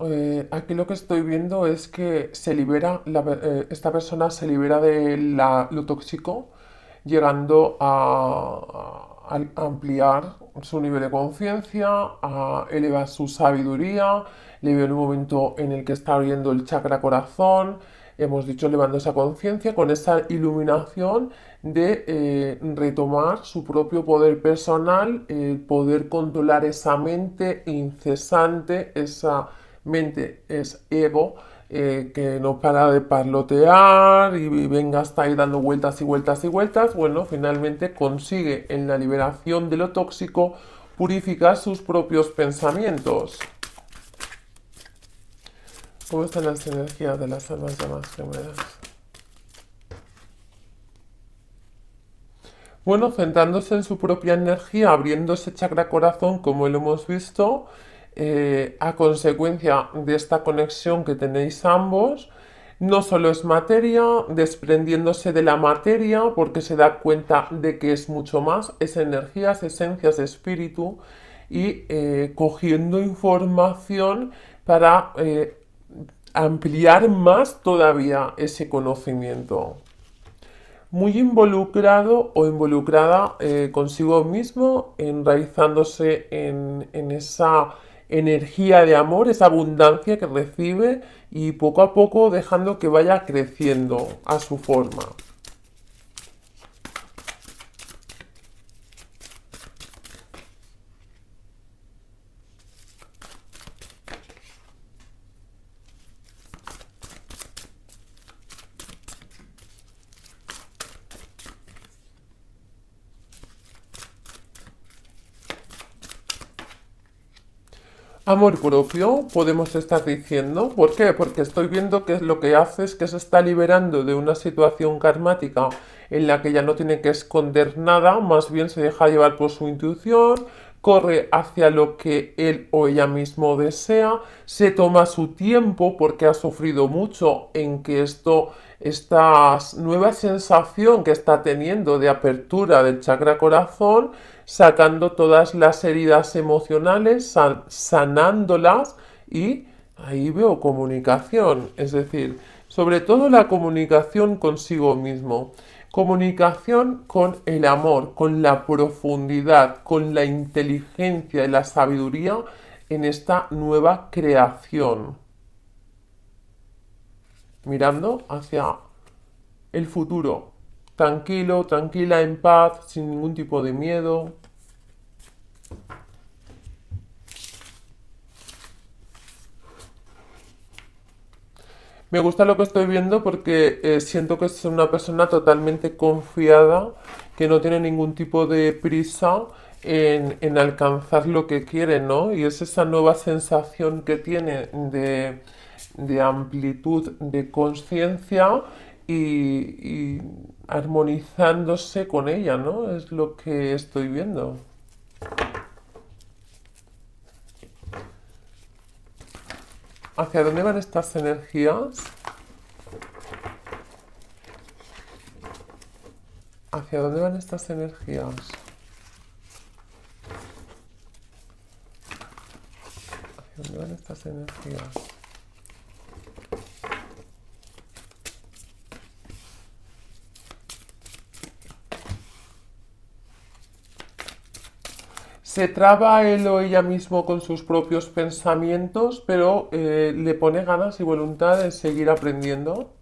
Eh, aquí lo que estoy viendo es que se libera, eh, esta persona se libera de lo tóxico, llegando a, ampliar su nivel de conciencia, a elevar su sabiduría. Le veo en un momento en el que está abriendo el chakra corazón, hemos dicho, elevando esa conciencia con esa iluminación de eh, retomar su propio poder personal, poder controlar esa mente incesante, esa mente es ego, eh, que no para de parlotear y, venga hasta ahí dando vueltas y vueltas y vueltas, bueno, finalmente consigue en la liberación de lo tóxico purificar sus propios pensamientos. ¿Cómo están las energías de las almas llamadas gemelas? Bueno, centrándose en su propia energía, abriéndose chakra corazón como lo hemos visto, eh, a consecuencia de esta conexión que tenéis ambos, no solo es materia, desprendiéndose de la materia porque se da cuenta de que es mucho más, es energía, esencias, esencia, espíritu y eh, cogiendo información para eh, ampliar más todavía ese conocimiento. Muy involucrado o involucrada consigo mismo, enraizándose en, en esa energía de amor, esa abundancia que recibe y poco a poco dejando que vaya creciendo a su forma. Amor propio, podemos estar diciendo. ¿Por qué? Porque estoy viendo que lo que hace es que se está liberando de una situación karmática en la que ya no tiene que esconder nada, más bien se deja llevar por su intuición, corre hacia lo que él o ella mismo desea, se toma su tiempo porque ha sufrido mucho en que esto esta nueva sensación que está teniendo de apertura del chakra corazón, sacando todas las heridas emocionales, sanándolas y ahí veo comunicación, es decir, sobre todo la comunicación consigo mismo, comunicación con el amor, con la profundidad, con la inteligencia y la sabiduría en esta nueva creación mirando hacia el futuro, tranquilo, tranquila, en paz, sin ningún tipo de miedo. Me gusta lo que estoy viendo porque eh, siento que es una persona totalmente confiada, que no tiene ningún tipo de prisa en, en alcanzar lo que quiere, ¿no? Y es esa nueva sensación que tiene de, de amplitud de conciencia y, armonizándose con ella, ¿no? Es lo que estoy viendo. ¿Hacia dónde van estas energías? ¿Hacia dónde van estas energías? ¿Hacia dónde van estas energías? se traba él o ella mismo con sus propios pensamientos, pero eh, le pone ganas y voluntad de seguir aprendiendo.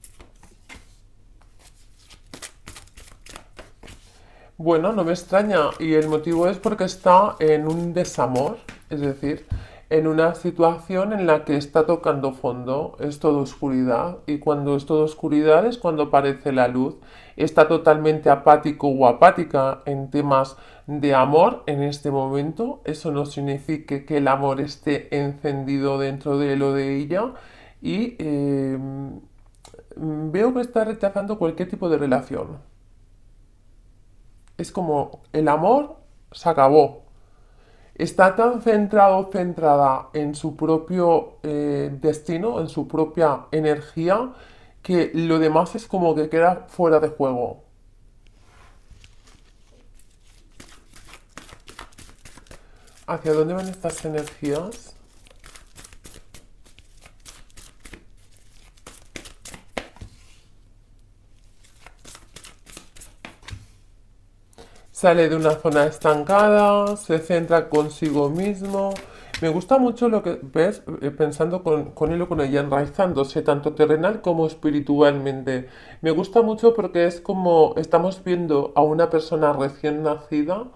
Bueno, no me extraña y el motivo es porque está en un desamor, es decir, en una situación en la que está tocando fondo, es todo oscuridad y cuando es todo oscuridad es cuando aparece la luz. Está totalmente apático o apática en temas de amor en este momento. Eso no significa que el amor esté encendido dentro de él o de ella y em, veo que está rechazando cualquier tipo de relación. Es como el amor se acabó, está tan centrado, centrada en su propio eh, destino, en su propia energía, que lo demás es como que queda fuera de juego. ¿Hacia dónde van estas energías? sale de una zona estancada, se centra consigo mismo. Me gusta mucho lo que ves eh, pensando con, él o con ella, enraizándose tanto terrenal como espiritualmente. Me gusta mucho porque es como estamos viendo a una persona recién nacida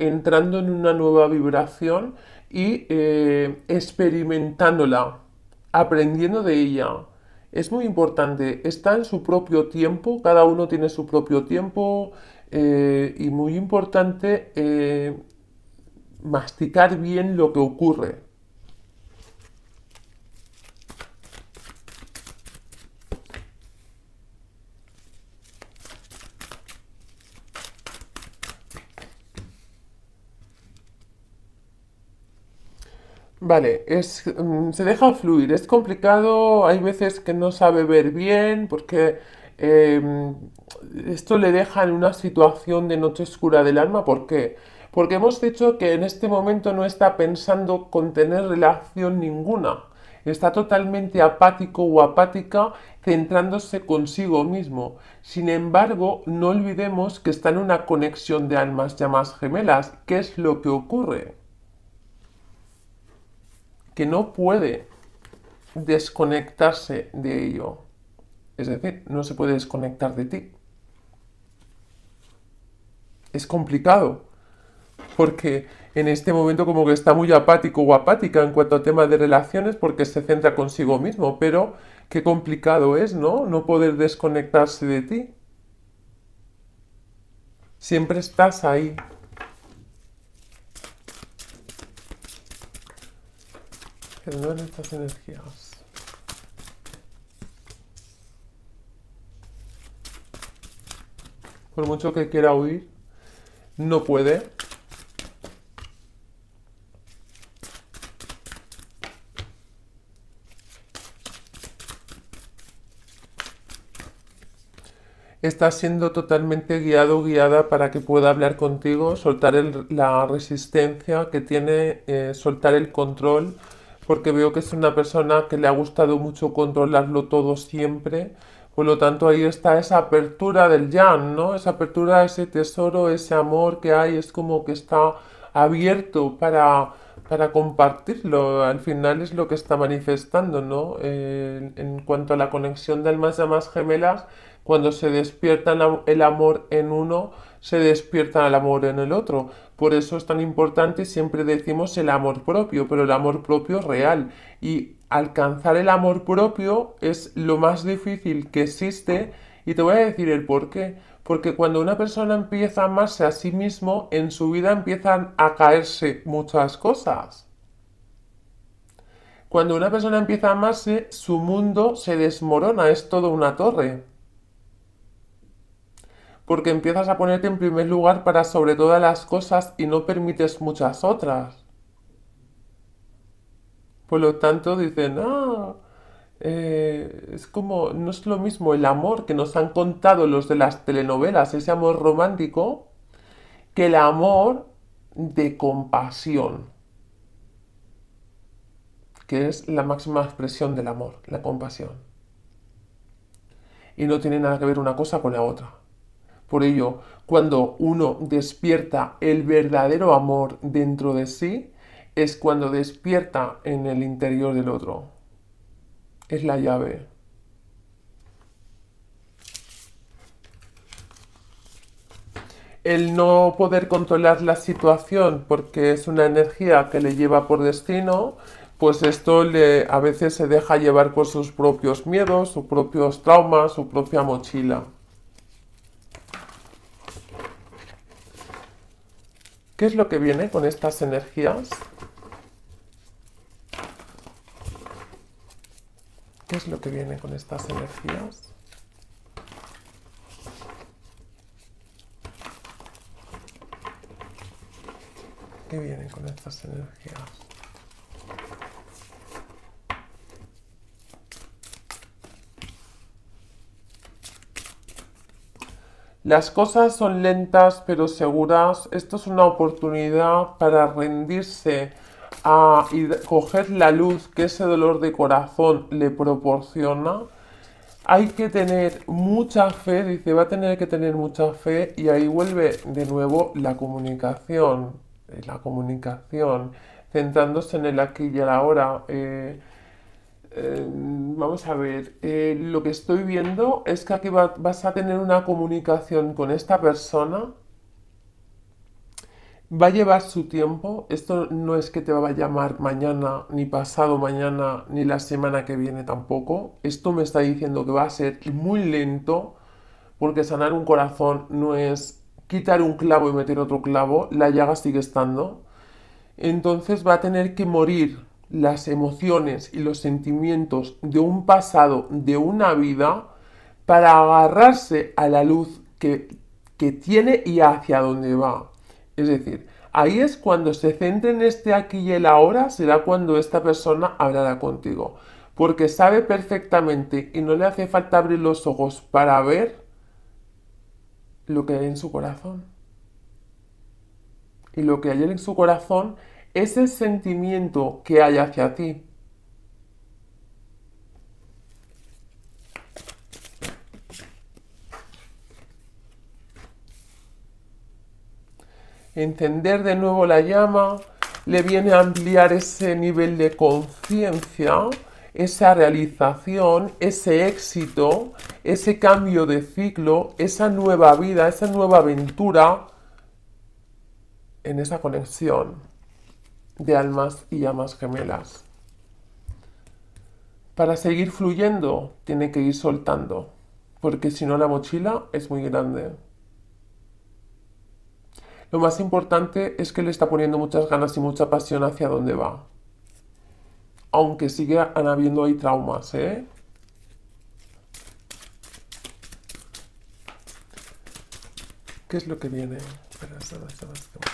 entrando en una nueva vibración y eh, experimentándola, aprendiendo de ella. Es muy importante, está en su propio tiempo, cada uno tiene su propio tiempo, eh, y muy importante eh, masticar bien lo que ocurre. Vale, es, mm, se deja fluir, es complicado, hay veces que no sabe ver bien porque Em, esto le deja en una situación de noche oscura del alma. ¿Por qué? Porque hemos dicho que en este momento no está pensando con tener relación ninguna. Está totalmente apático o apática centrándose consigo mismo. Sin embargo, no olvidemos que está en una conexión de almas llamadas gemelas. ¿Qué es lo que ocurre? Que no puede desconectarse de ello es decir, no se puede desconectar de ti. Es complicado, porque en este momento como que está muy apático o apática en cuanto a tema de relaciones porque se centra consigo mismo, pero qué complicado es, ¿no? No poder desconectarse de ti. Siempre estás ahí. en estas energías. Por mucho que quiera oír, no puede. Está siendo totalmente guiado guiada para que pueda hablar contigo, soltar la resistencia que tiene, eh, soltar el control, porque veo que es una persona que le ha gustado mucho controlarlo todo siempre por lo tanto, ahí está esa apertura del yan ¿no? Esa apertura, ese tesoro, ese amor que hay, es como que está abierto para, compartirlo. Al final es lo que está manifestando, ¿no? en cuanto a la conexión de almas llamas gemelas, cuando se despierta el amor en uno, se despierta el amor en el otro. Por eso es tan importante, siempre decimos el amor propio, pero el amor propio real. Y alcanzar el amor propio es lo más difícil que existe y te voy a decir el por qué. Porque cuando una persona empieza a amarse a sí mismo, en su vida empiezan a caerse muchas cosas. Cuando una persona empieza a amarse, su mundo se desmorona, es todo una torre. Porque empiezas a ponerte en primer lugar para sobre todas las cosas y no permites muchas otras. Por lo tanto, dicen, ah, eh, es como, no es lo mismo el amor que nos han contado los de las telenovelas, ese amor romántico, que el amor de compasión, que es la máxima expresión del amor, la compasión. Y no tiene nada que ver una cosa con la otra. Por ello, cuando uno despierta el verdadero amor dentro de sí, es cuando despierta en el interior del otro. Es la llave. El no poder controlar la situación porque es una energía que le lleva por destino, pues esto a veces se deja llevar por sus propios miedos, sus propios traumas, su propia mochila. ¿Qué es lo que viene con estas energías? es lo que viene con estas energías. ¿Qué vienen con estas energías? Las cosas son lentas pero seguras. Esto es una oportunidad para rendirse a ah, coger la luz que ese dolor de corazón le proporciona, hay que tener mucha fe, dice, va a tener que tener mucha fe y ahí vuelve de nuevo la comunicación, eh, la comunicación, centrándose en el aquí y el ahora. Eh, eh, vamos a ver, lo que estoy viendo es que aquí vas a tener una comunicación con esta persona Va a llevar su tiempo. Esto no es que te va a llamar mañana, ni pasado mañana, ni la semana que viene tampoco. Esto me está diciendo que va a ser muy lento, porque sanar un corazón no es quitar un clavo y meter otro clavo. La llaga sigue estando. Entonces va a tener que morir las emociones y los sentimientos de un pasado, de una vida, para agarrarse a la luz que, que, tiene y hacia dónde va. Es decir, ahí es cuando se centra en este aquí y el ahora, será cuando esta persona hablará contigo. Porque sabe perfectamente y no le hace falta abrir los ojos para ver lo que hay en su corazón. Y lo que hay en su corazón es el sentimiento que hay hacia ti. Entender de nuevo la llama le viene a ampliar ese nivel de conciencia, esa realización, ese éxito, ese cambio de ciclo, esa nueva vida, esa nueva aventura en esa conexión de almas y llamas gemelas. Para seguir fluyendo tiene que ir soltando, porque si no la mochila es muy grande. Lo más importante es que le está poniendo muchas ganas y mucha pasión hacia dónde va. Aunque sigue habiendo ahí traumas, ¿eh? ¿Qué es lo que viene? Espera, espera, espera, espera.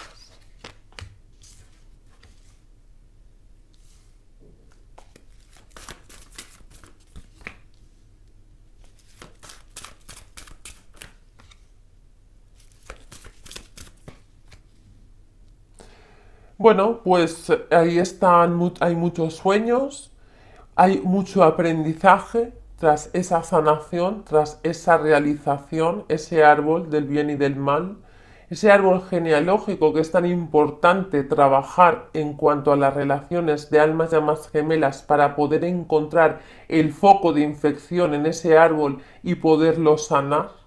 Bueno, pues eh, ahí están, hay muchos sueños, hay mucho aprendizaje tras esa sanación, tras esa realización, ese árbol del bien y del mal, ese árbol genealógico que es tan importante trabajar en cuanto a las relaciones de almas llamadas gemelas para poder encontrar el foco de infección en ese árbol y poderlo sanar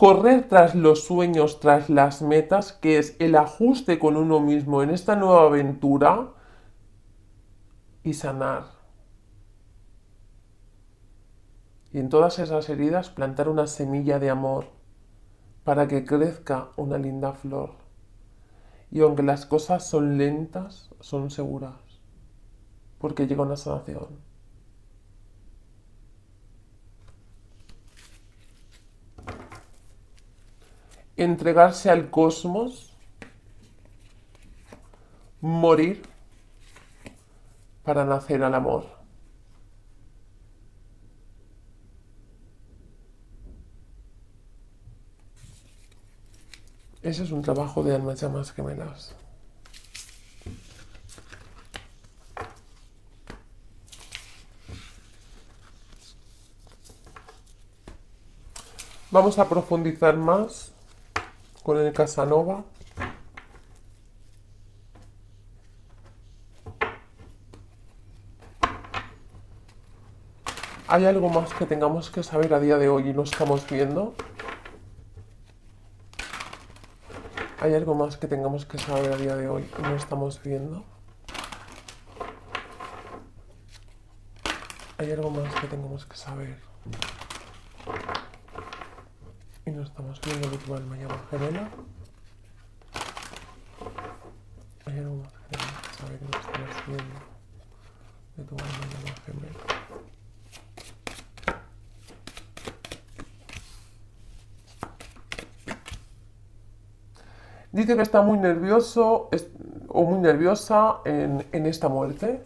correr tras los sueños, tras las metas, que es el ajuste con uno mismo en esta nueva aventura y sanar. Y en todas esas heridas plantar una semilla de amor para que crezca una linda flor. Y aunque las cosas son lentas, son seguras, porque llega una sanación. entregarse al cosmos, morir para nacer al amor. Ese es un trabajo de almas llamas gemelas. Vamos a profundizar más con el Casanova. ¿Hay algo más que tengamos que saber a día de hoy y no estamos viendo? ¿Hay algo más que tengamos que saber a día de hoy y no estamos viendo? ¿Hay algo más que tengamos que saber? estamos viendo de me llamo Gemela. Me A Gemela, sabe que estamos viendo. me llamo Gemela. Dice que está muy nervioso o muy nerviosa en, en, esta muerte.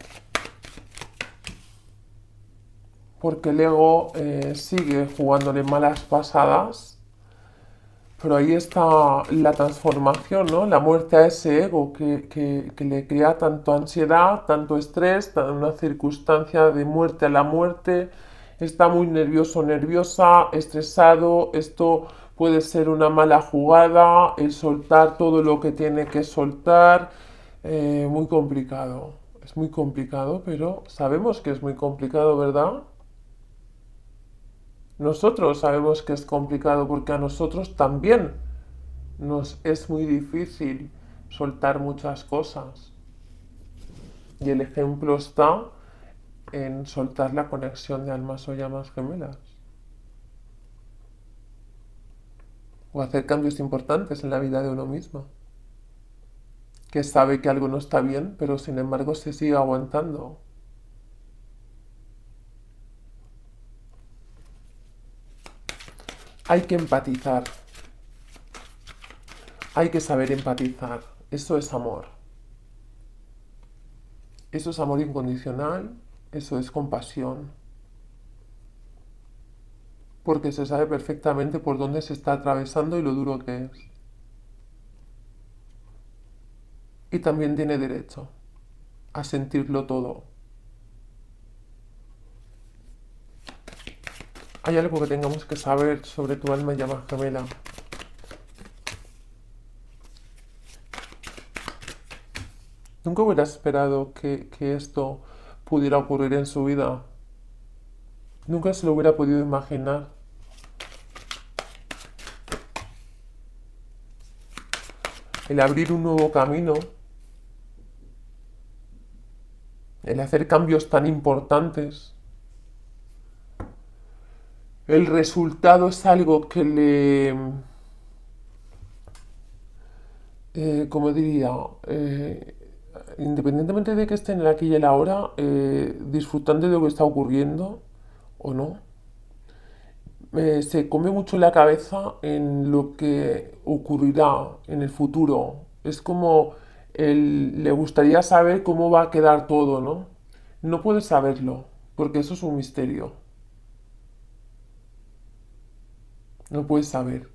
Porque luego eh, sigue jugándole malas pasadas pero ahí está la transformación, ¿no? La muerte a ese ego que, le crea tanto ansiedad, tanto estrés, una circunstancia de muerte a la muerte. Está muy nervioso, nerviosa, estresado. Esto puede ser una mala jugada, el soltar todo lo que tiene que soltar. Eh, muy complicado. Es muy complicado, pero sabemos que es muy complicado, ¿verdad? Nosotros sabemos que es complicado porque a nosotros también nos es muy difícil soltar muchas cosas. Y el ejemplo está en soltar la conexión de almas o llamas gemelas. O hacer cambios importantes en la vida de uno mismo. Que sabe que algo no está bien, pero sin embargo se sigue aguantando. hay que empatizar. Hay que saber empatizar. Eso es amor. Eso es amor incondicional. Eso es compasión. Porque se sabe perfectamente por dónde se está atravesando y lo duro que es. Y también tiene derecho a sentirlo todo. ¿Hay algo que tengamos que saber sobre tu alma llamada gemela? Nunca hubiera esperado que, que, esto pudiera ocurrir en su vida. Nunca se lo hubiera podido imaginar. El abrir un nuevo camino. El hacer cambios tan importantes el resultado es algo que le... Eh, como diría, eh, independientemente de que esté en la aquí y el ahora, eh, disfrutando de lo que está ocurriendo o no, se come mucho la cabeza en lo que ocurrirá en el futuro. Es como le gustaría saber cómo va a quedar todo, ¿no? No puede saberlo, porque eso es un misterio. no puedes saber.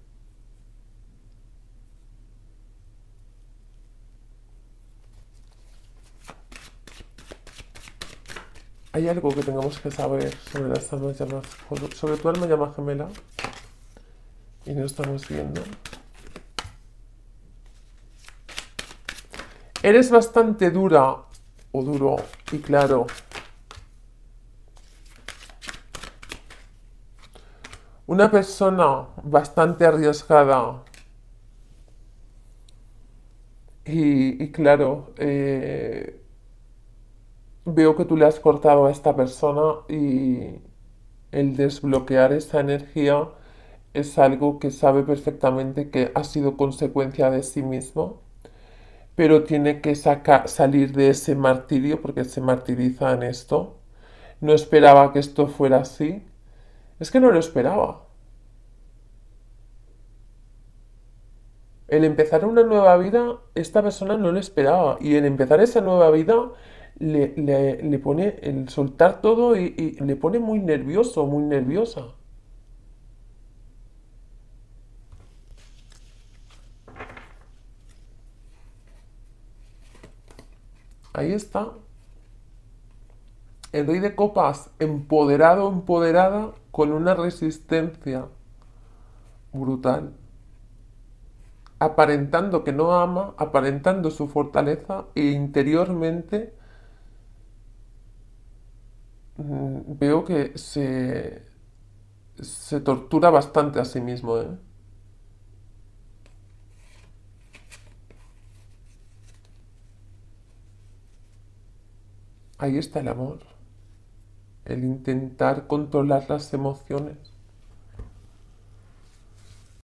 ¿Hay algo que tengamos que saber sobre las sobre tu alma llama gemela? Y no estamos viendo. Eres bastante dura o duro y claro Una persona bastante arriesgada. Y, claro, eh, veo que tú le has cortado a esta persona y el desbloquear esa energía es algo que sabe perfectamente que ha sido consecuencia de sí mismo, pero tiene que salir de ese martirio porque se martiriza en esto. No esperaba que esto fuera así, es que no lo esperaba. El empezar una nueva vida, esta persona no lo esperaba. Y el empezar esa nueva vida le, pone el soltar todo y, y le pone muy nervioso, muy nerviosa. Ahí está. El rey de copas, empoderado, empoderada, con una resistencia brutal, aparentando que no ama, aparentando su fortaleza e interiormente mm, veo que se, tortura bastante a sí mismo. ¿eh? Ahí está el amor el intentar controlar las emociones